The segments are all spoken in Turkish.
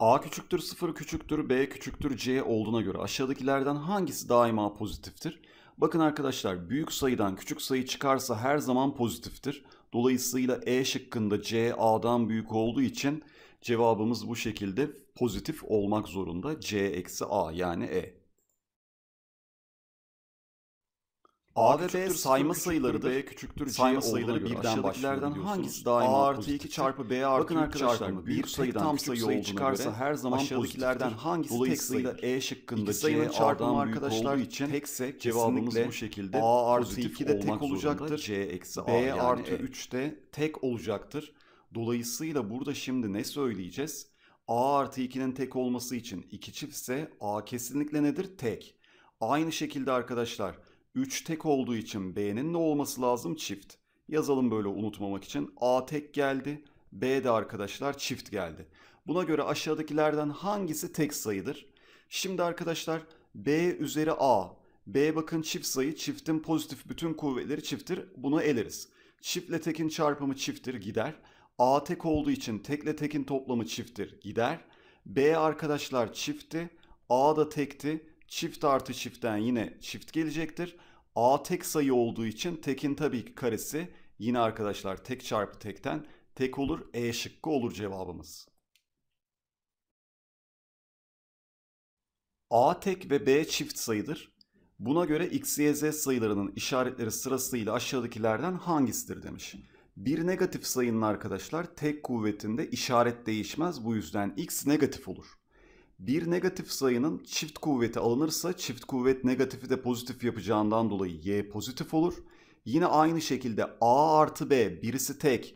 A küçüktür 0 küçüktür B küçüktür C olduğuna göre aşağıdakilerden hangisi daima pozitiftir? Bakın arkadaşlar büyük sayıdan küçük sayı çıkarsa her zaman pozitiftir. Dolayısıyla E şıkkında C A'dan büyük olduğu için cevabımız bu şekilde pozitif olmak zorunda. C eksi A yani E. A ve B sayma sayılarıdır. B küçüktür C sayma sayıları birden başlıyorlardan hangisi daima A artı 2 çarpı B artı Bakın arkadaşlar bir sayıdan tam sayı olduğuna çıkarsa göre her zaman pozitiflerden hangisi tek sayıda E şıkkında C çarpımı arkadaşlar için tekse cevabımız bu şekilde A artı 2 de tek olacaktır. C eksi A B artı 3 de tek olacaktır. Dolayısıyla burada şimdi ne söyleyeceğiz? A artı 2'nin tek olması için 2 çiftse A kesinlikle nedir? Tek. Aynı şekilde arkadaşlar 3 tek olduğu için B'nin ne olması lazım? Çift. Yazalım böyle unutmamak için. A tek geldi. B de arkadaşlar çift geldi. Buna göre aşağıdakilerden hangisi tek sayıdır? Şimdi arkadaşlar B üzeri A. B bakın çift sayı. Çiftin pozitif bütün kuvvetleri çifttir. Bunu eleriz. Çiftle tekin çarpımı çifttir gider. A tek olduğu için tekle tekin toplamı çifttir gider. B arkadaşlar çiftti. A da tekti. Çift artı çiftten yine çift gelecektir. A tek sayı olduğu için tekin tabii ki karesi yine arkadaşlar tek çarpı tekten tek olur. E şıkkı olur cevabımız. A tek ve B çift sayıdır. Buna göre x, y, z sayılarının işaretleri sırasıyla aşağıdakilerden hangisidir demiş. Bir negatif sayının arkadaşlar tek kuvvetinde işaret değişmez bu yüzden x negatif olur bir negatif sayının çift kuvveti alınırsa çift kuvvet negatifi de pozitif yapacağından dolayı y pozitif olur. Yine aynı şekilde a artı b birisi tek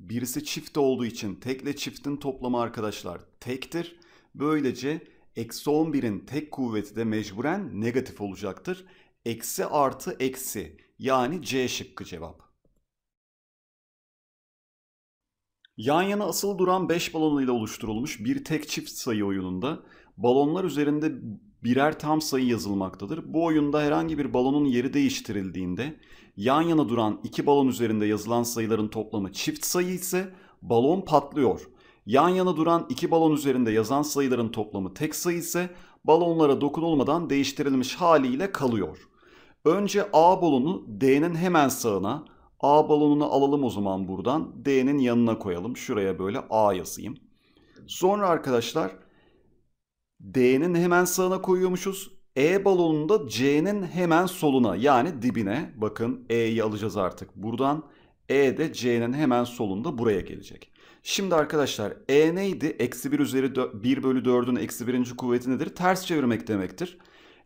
birisi çift olduğu için tekle çiftin toplamı arkadaşlar tektir. Böylece eksi 11'in tek kuvveti de mecburen negatif olacaktır. Eksi artı eksi yani c şıkkı cevap. Yan yana asılı duran 5 balonuyla oluşturulmuş bir tek çift sayı oyununda balonlar üzerinde birer tam sayı yazılmaktadır. Bu oyunda herhangi bir balonun yeri değiştirildiğinde yan yana duran iki balon üzerinde yazılan sayıların toplamı çift sayı ise balon patlıyor. Yan yana duran iki balon üzerinde yazan sayıların toplamı tek sayı ise balonlara dokunulmadan değiştirilmiş haliyle kalıyor. Önce A balonu D'nin hemen sağına, A balonunu alalım o zaman buradan. D'nin yanına koyalım. Şuraya böyle A yazayım. Sonra arkadaşlar D'nin hemen sağına koyuyormuşuz. E balonunu da C'nin hemen soluna yani dibine. Bakın E'yi alacağız artık buradan. E de C'nin hemen solunda buraya gelecek. Şimdi arkadaşlar E neydi? Eksi 1 üzeri 1 bölü 4'ün eksi 1. kuvveti nedir? Ters çevirmek demektir.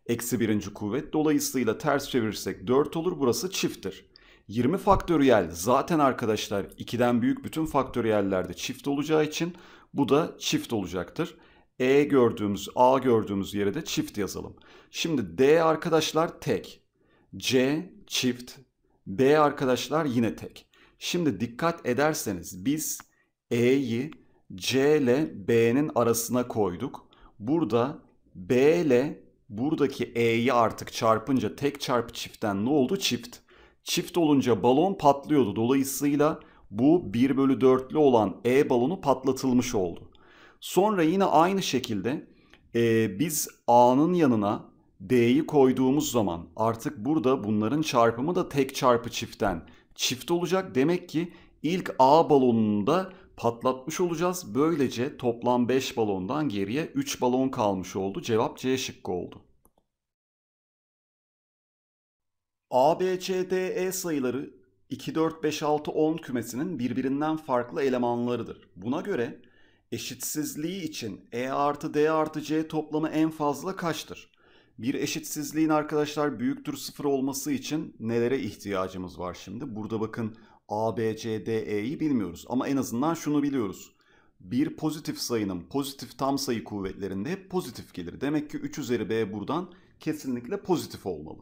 Eksi 1. kuvvet. Dolayısıyla ters çevirirsek 4 olur. Burası çifttir. 20 faktöriyel zaten arkadaşlar 2'den büyük bütün faktöriyellerde çift olacağı için bu da çift olacaktır. E gördüğümüz, A gördüğümüz yere de çift yazalım. Şimdi D arkadaşlar tek. C çift. B arkadaşlar yine tek. Şimdi dikkat ederseniz biz E'yi C ile B'nin arasına koyduk. Burada B ile buradaki E'yi artık çarpınca tek çarpı çiftten ne oldu? Çift. Çift olunca balon patlıyordu. Dolayısıyla bu 1 bölü 4'lü olan E balonu patlatılmış oldu. Sonra yine aynı şekilde e, biz A'nın yanına D'yi koyduğumuz zaman artık burada bunların çarpımı da tek çarpı çiftten çift olacak. Demek ki ilk A balonunu da patlatmış olacağız. Böylece toplam 5 balondan geriye 3 balon kalmış oldu. Cevap C şıkkı oldu. A, B, C, D, E sayıları 2, 4, 5, 6, 10 kümesinin birbirinden farklı elemanlarıdır. Buna göre eşitsizliği için E artı D artı C toplamı en fazla kaçtır? Bir eşitsizliğin arkadaşlar büyüktür sıfır olması için nelere ihtiyacımız var şimdi? Burada bakın A, B, C, D, E'yi bilmiyoruz ama en azından şunu biliyoruz. Bir pozitif sayının pozitif tam sayı kuvvetlerinde hep pozitif gelir. Demek ki 3 üzeri B buradan kesinlikle pozitif olmalı.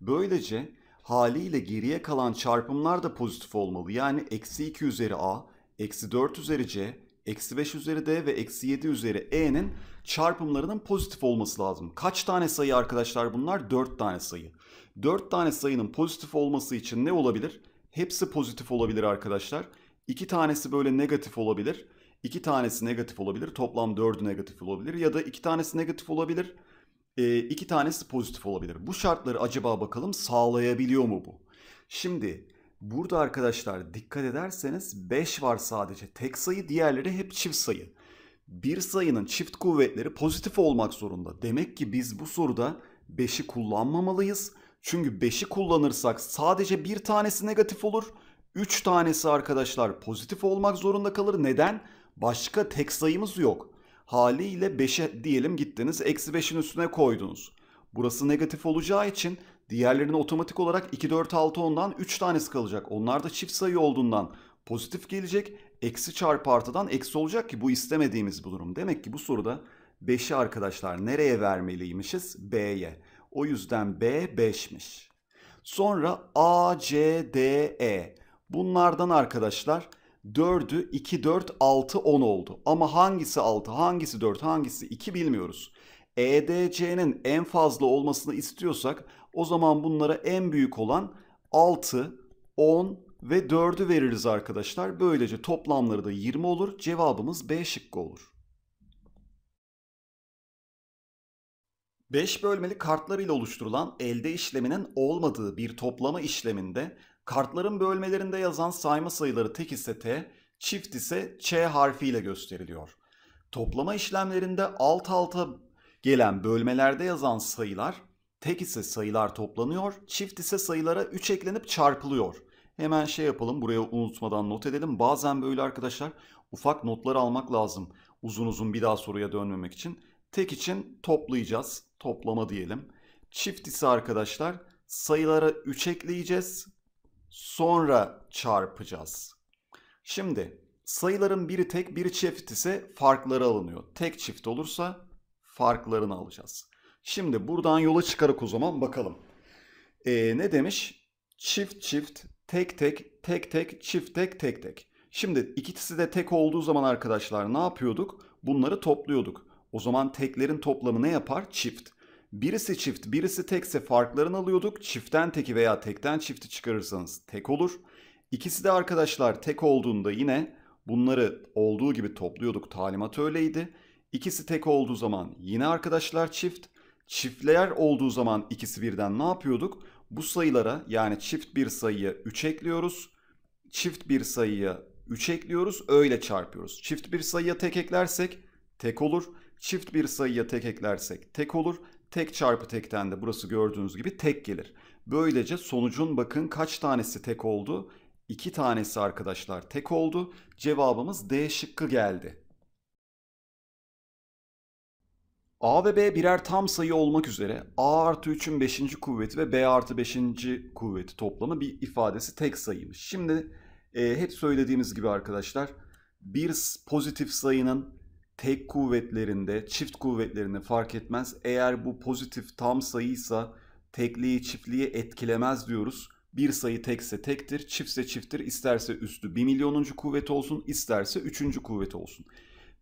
Böylece haliyle geriye kalan çarpımlar da pozitif olmalı. Yani eksi 2 üzeri a, eksi 4 üzeri c, eksi 5 üzeri d ve eksi 7 üzeri e'nin çarpımlarının pozitif olması lazım. Kaç tane sayı arkadaşlar bunlar? 4 tane sayı. 4 tane sayının pozitif olması için ne olabilir? Hepsi pozitif olabilir arkadaşlar. 2 tanesi böyle negatif olabilir. 2 tanesi negatif olabilir. Toplam 4'ü negatif olabilir. Ya da 2 tanesi negatif olabilir e, iki tanesi pozitif olabilir. Bu şartları acaba bakalım sağlayabiliyor mu bu? Şimdi burada arkadaşlar dikkat ederseniz 5 var sadece. Tek sayı diğerleri hep çift sayı. Bir sayının çift kuvvetleri pozitif olmak zorunda. Demek ki biz bu soruda 5'i kullanmamalıyız. Çünkü 5'i kullanırsak sadece bir tanesi negatif olur. 3 tanesi arkadaşlar pozitif olmak zorunda kalır. Neden? Başka tek sayımız yok haliyle 5'e diyelim gittiniz. Eksi 5'in üstüne koydunuz. Burası negatif olacağı için diğerlerine otomatik olarak 2, 4, 6, 10'dan 3 tanesi kalacak. Onlar da çift sayı olduğundan pozitif gelecek. Eksi çarpı artıdan eksi olacak ki bu istemediğimiz bir durum. Demek ki bu soruda 5'i arkadaşlar nereye vermeliymişiz? B'ye. O yüzden B 5'miş. Sonra A, C, D, E. Bunlardan arkadaşlar 4'ü 2, 4, 6, 10 oldu. Ama hangisi 6, hangisi 4, hangisi 2 bilmiyoruz. EDC'nin en fazla olmasını istiyorsak o zaman bunlara en büyük olan 6, 10 ve 4'ü veririz arkadaşlar. Böylece toplamları da 20 olur. Cevabımız B şıkkı olur. 5 bölmeli kartlar ile oluşturulan elde işleminin olmadığı bir toplama işleminde Kartların bölmelerinde yazan sayma sayıları tek ise T, çift ise Ç harfiyle gösteriliyor. Toplama işlemlerinde alt alta gelen bölmelerde yazan sayılar tek ise sayılar toplanıyor, çift ise sayılara 3 eklenip çarpılıyor. Hemen şey yapalım buraya unutmadan not edelim. Bazen böyle arkadaşlar ufak notlar almak lazım. Uzun uzun bir daha soruya dönmemek için. Tek için toplayacağız. Toplama diyelim. Çift ise arkadaşlar sayılara 3 ekleyeceğiz sonra çarpacağız. Şimdi sayıların biri tek biri çift ise farkları alınıyor. Tek çift olursa farklarını alacağız. Şimdi buradan yola çıkarak o zaman bakalım. Ee, ne demiş? Çift çift, tek tek, tek tek, çift tek, tek tek. Şimdi ikisi de tek olduğu zaman arkadaşlar ne yapıyorduk? Bunları topluyorduk. O zaman teklerin toplamı ne yapar? Çift. Birisi çift, birisi tekse farklarını alıyorduk. Çiftten teki veya tekten çifti çıkarırsanız tek olur. İkisi de arkadaşlar tek olduğunda yine bunları olduğu gibi topluyorduk. Talimat öyleydi. İkisi tek olduğu zaman yine arkadaşlar çift. Çiftler olduğu zaman ikisi birden ne yapıyorduk? Bu sayılara yani çift bir sayıya 3 ekliyoruz. Çift bir sayıya 3 ekliyoruz öyle çarpıyoruz. Çift bir sayıya tek eklersek tek olur. Çift bir sayıya tek eklersek tek olur. Tek çarpı tekten de burası gördüğünüz gibi tek gelir. Böylece sonucun bakın kaç tanesi tek oldu? İki tanesi arkadaşlar tek oldu. Cevabımız D şıkkı geldi. A ve B birer tam sayı olmak üzere A artı 3'ün 5. kuvveti ve B artı 5. kuvveti toplamı bir ifadesi tek sayıymış. Şimdi e, hep söylediğimiz gibi arkadaşlar bir pozitif sayının tek kuvvetlerinde, çift kuvvetlerinde fark etmez. Eğer bu pozitif tam sayıysa tekliği çiftliği etkilemez diyoruz. Bir sayı tekse tektir, çiftse çifttir, isterse üstü bir milyonuncu kuvvet olsun, isterse üçüncü kuvvet olsun.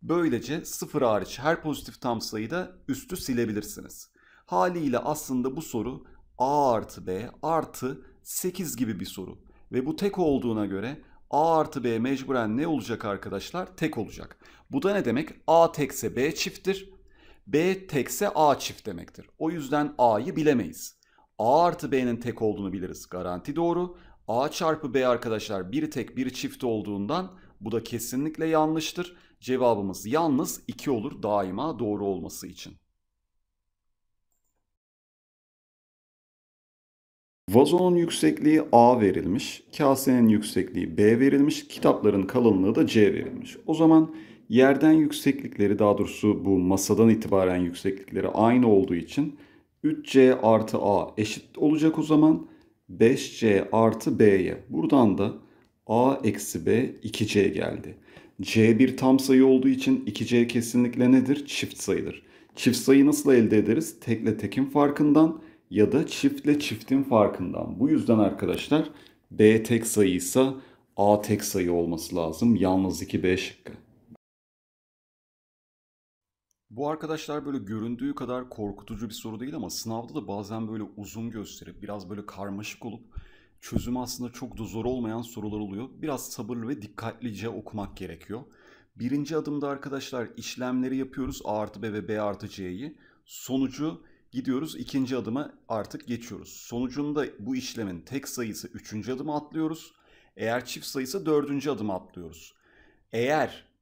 Böylece sıfır hariç her pozitif tam sayıda üstü silebilirsiniz. Haliyle aslında bu soru a artı b artı 8 gibi bir soru. Ve bu tek olduğuna göre a artı b mecburen ne olacak arkadaşlar? Tek olacak. Bu da ne demek? A tekse B çifttir. B tekse A çift demektir. O yüzden A'yı bilemeyiz. A artı B'nin tek olduğunu biliriz. Garanti doğru. A çarpı B arkadaşlar bir tek bir çift olduğundan bu da kesinlikle yanlıştır. Cevabımız yalnız 2 olur daima doğru olması için. Vazonun yüksekliği A verilmiş, kasenin yüksekliği B verilmiş, kitapların kalınlığı da C verilmiş. O zaman Yerden yükseklikleri daha doğrusu bu masadan itibaren yükseklikleri aynı olduğu için 3C artı A eşit olacak o zaman 5C artı B'ye. Buradan da A eksi B 2C geldi. C bir tam sayı olduğu için 2C kesinlikle nedir? Çift sayıdır. Çift sayı nasıl elde ederiz? Tekle tekin farkından ya da çiftle çiftin farkından. Bu yüzden arkadaşlar B tek sayıysa A tek sayı olması lazım. Yalnız 2B şıkkı. Bu arkadaşlar böyle göründüğü kadar korkutucu bir soru değil ama sınavda da bazen böyle uzun gösterip biraz böyle karmaşık olup çözümü aslında çok da zor olmayan sorular oluyor. Biraz sabırlı ve dikkatlice okumak gerekiyor. Birinci adımda arkadaşlar işlemleri yapıyoruz A artı B ve B artı C'yi. Sonucu gidiyoruz ikinci adıma artık geçiyoruz. Sonucunda bu işlemin tek sayısı üçüncü adıma atlıyoruz. Eğer çift sayısı dördüncü adıma atlıyoruz. Eğer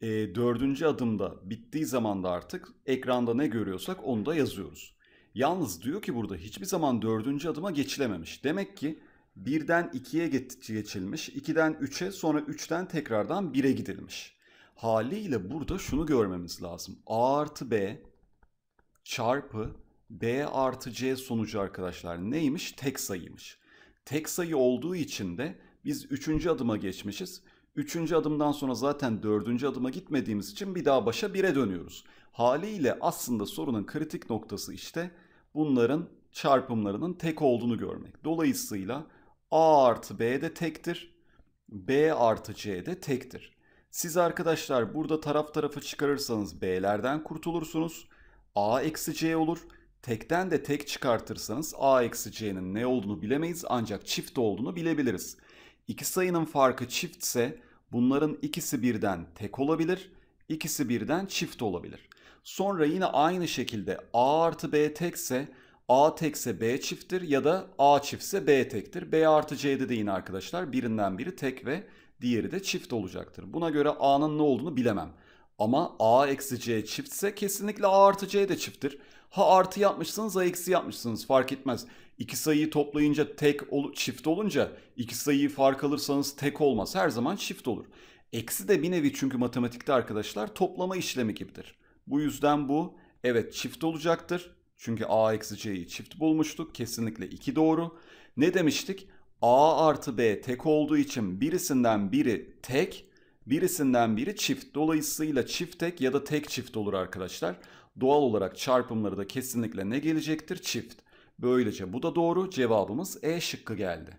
e, dördüncü adımda bittiği zaman da artık ekranda ne görüyorsak onu da yazıyoruz. Yalnız diyor ki burada hiçbir zaman dördüncü adıma geçilememiş. Demek ki birden ikiye geçilmiş, ikiden üçe sonra üçten tekrardan bire gidilmiş. Haliyle burada şunu görmemiz lazım. A artı B çarpı B artı C sonucu arkadaşlar neymiş? Tek sayıymış. Tek sayı olduğu için de biz üçüncü adıma geçmişiz. Üçüncü adımdan sonra zaten dördüncü adıma gitmediğimiz için bir daha başa bire dönüyoruz. Haliyle aslında sorunun kritik noktası işte bunların çarpımlarının tek olduğunu görmek. Dolayısıyla A artı B de tektir. B artı C de tektir. Siz arkadaşlar burada taraf tarafı çıkarırsanız B'lerden kurtulursunuz. A eksi C olur. Tekten de tek çıkartırsanız A eksi C'nin ne olduğunu bilemeyiz ancak çift olduğunu bilebiliriz. İki sayının farkı çiftse bunların ikisi birden tek olabilir, ikisi birden çift olabilir. Sonra yine aynı şekilde a artı b tekse a tekse b çifttir ya da a çiftse b tektir. b artı c'de de yine arkadaşlar birinden biri tek ve diğeri de çift olacaktır. Buna göre a'nın ne olduğunu bilemem. Ama a eksi c çiftse kesinlikle a artı c de çifttir. Ha artı yapmışsınız ha eksi yapmışsınız fark etmez. İki sayıyı toplayınca tek ol çift olunca iki sayıyı fark alırsanız tek olmaz. Her zaman çift olur. Eksi de bir nevi çünkü matematikte arkadaşlar toplama işlemi gibidir. Bu yüzden bu evet çift olacaktır. Çünkü a eksi c'yi çift bulmuştuk. Kesinlikle 2 doğru. Ne demiştik? a artı b tek olduğu için birisinden biri tek, birisinden biri çift. Dolayısıyla çift tek ya da tek çift olur arkadaşlar. Doğal olarak çarpımları da kesinlikle ne gelecektir? Çift. Böylece bu da doğru. Cevabımız E şıkkı geldi.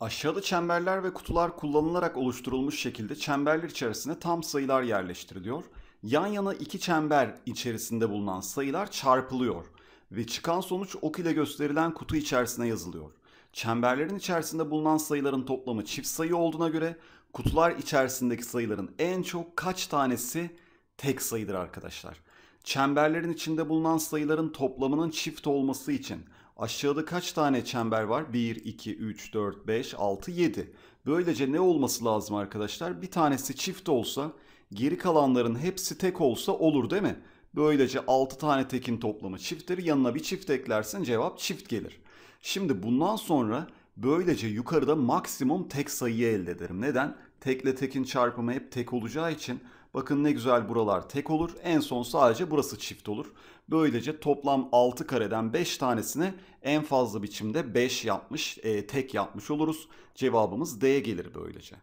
Aşağıda çemberler ve kutular kullanılarak oluşturulmuş şekilde çemberler içerisinde tam sayılar yerleştiriliyor. Yan yana iki çember içerisinde bulunan sayılar çarpılıyor ve çıkan sonuç ok ile gösterilen kutu içerisine yazılıyor. Çemberlerin içerisinde bulunan sayıların toplamı çift sayı olduğuna göre kutular içerisindeki sayıların en çok kaç tanesi tek sayıdır arkadaşlar çemberlerin içinde bulunan sayıların toplamının çift olması için aşağıda kaç tane çember var? 1, 2, 3, 4, 5, 6, 7. Böylece ne olması lazım arkadaşlar? Bir tanesi çift olsa geri kalanların hepsi tek olsa olur değil mi? Böylece 6 tane tekin toplamı çifttir. Yanına bir çift eklersin cevap çift gelir. Şimdi bundan sonra böylece yukarıda maksimum tek sayıyı elde ederim. Neden? Tekle tekin çarpımı hep tek olacağı için Bakın ne güzel buralar tek olur. En son sadece burası çift olur. Böylece toplam 6 kareden 5 tanesini en fazla biçimde 5 yapmış, e, tek yapmış oluruz. Cevabımız D gelir böylece.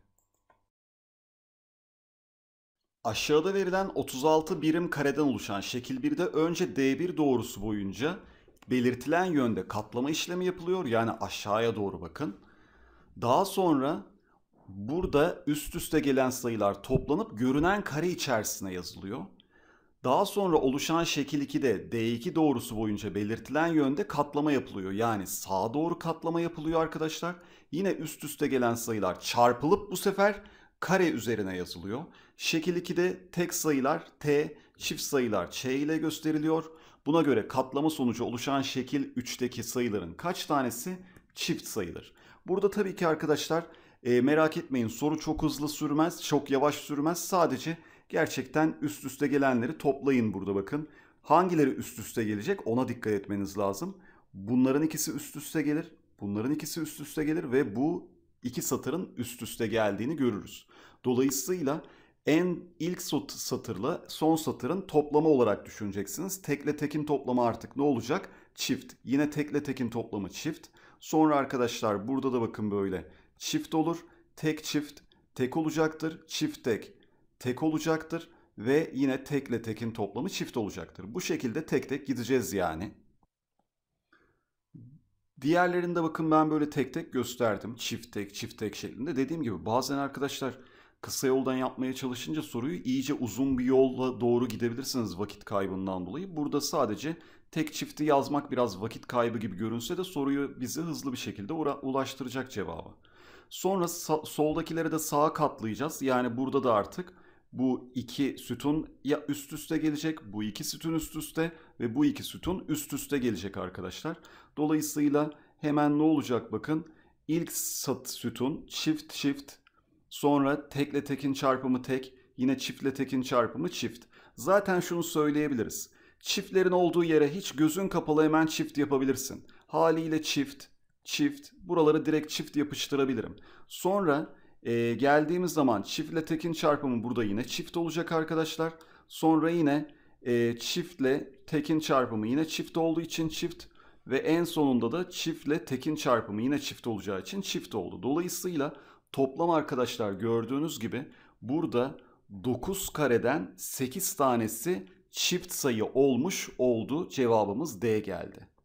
Aşağıda verilen 36 birim kareden oluşan şekil 1'de önce D1 doğrusu boyunca belirtilen yönde katlama işlemi yapılıyor. Yani aşağıya doğru bakın. Daha sonra Burada üst üste gelen sayılar toplanıp görünen kare içerisine yazılıyor. Daha sonra oluşan şekil 2'de D2 doğrusu boyunca belirtilen yönde katlama yapılıyor. Yani sağa doğru katlama yapılıyor arkadaşlar. Yine üst üste gelen sayılar çarpılıp bu sefer kare üzerine yazılıyor. Şekil 2'de tek sayılar T, çift sayılar Ç ile gösteriliyor. Buna göre katlama sonucu oluşan şekil 3'teki sayıların kaç tanesi çift sayılır? Burada tabii ki arkadaşlar e, merak etmeyin soru çok hızlı sürmez, çok yavaş sürmez. Sadece gerçekten üst üste gelenleri toplayın burada bakın. Hangileri üst üste gelecek ona dikkat etmeniz lazım. Bunların ikisi üst üste gelir. Bunların ikisi üst üste gelir ve bu iki satırın üst üste geldiğini görürüz. Dolayısıyla en ilk satırla son satırın toplama olarak düşüneceksiniz. Tekle tekin toplama artık ne olacak? Çift. Yine tekle tekin toplama çift. Sonra arkadaşlar burada da bakın böyle çift olur. Tek çift tek olacaktır. Çift tek tek olacaktır ve yine tekle tekin toplamı çift olacaktır. Bu şekilde tek tek gideceğiz yani. Diğerlerinde bakın ben böyle tek tek gösterdim. Çift tek, çift tek şeklinde. Dediğim gibi bazen arkadaşlar kısa yoldan yapmaya çalışınca soruyu iyice uzun bir yolla doğru gidebilirsiniz vakit kaybından dolayı. Burada sadece tek çifti yazmak biraz vakit kaybı gibi görünse de soruyu bizi hızlı bir şekilde ulaştıracak cevabı. Sonra soldakilere de sağa katlayacağız. Yani burada da artık bu iki sütun ya üst üste gelecek, bu iki sütun üst üste ve bu iki sütun üst üste gelecek arkadaşlar. Dolayısıyla hemen ne olacak bakın. İlk sat sütun çift çift sonra tekle tekin çarpımı tek yine çiftle tekin çarpımı çift. Zaten şunu söyleyebiliriz. Çiftlerin olduğu yere hiç gözün kapalı hemen çift yapabilirsin. Haliyle çift, çift. Buraları direkt çift yapıştırabilirim. Sonra e, geldiğimiz zaman çiftle tekin çarpımı burada yine çift olacak arkadaşlar. Sonra yine e, çiftle tekin çarpımı yine çift olduğu için çift ve en sonunda da çiftle tekin çarpımı yine çift olacağı için çift oldu. Dolayısıyla toplam arkadaşlar gördüğünüz gibi burada 9 kareden 8 tanesi çift sayı olmuş oldu. Cevabımız D geldi.